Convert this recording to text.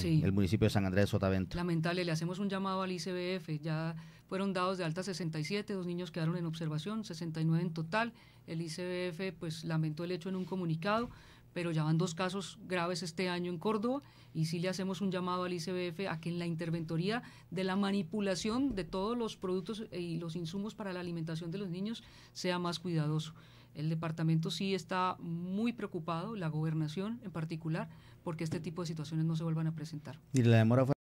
el municipio de San Andrés de Sotavento. Lamentable, le hacemos un llamado al ICBF. Ya fueron dados de alta 67, dos niños quedaron en observación, 69 en total. El ICBF pues lamentó el hecho en un comunicado, pero ya van dos casos graves este año en Córdoba y sí le hacemos un llamado al ICBF a que en la interventoría de la manipulación de todos los productos y los insumos para la alimentación de los niños sea más cuidadoso. El departamento sí está muy preocupado, la gobernación en particular, porque este tipo de situaciones no se vuelvan a presentar. Y la demora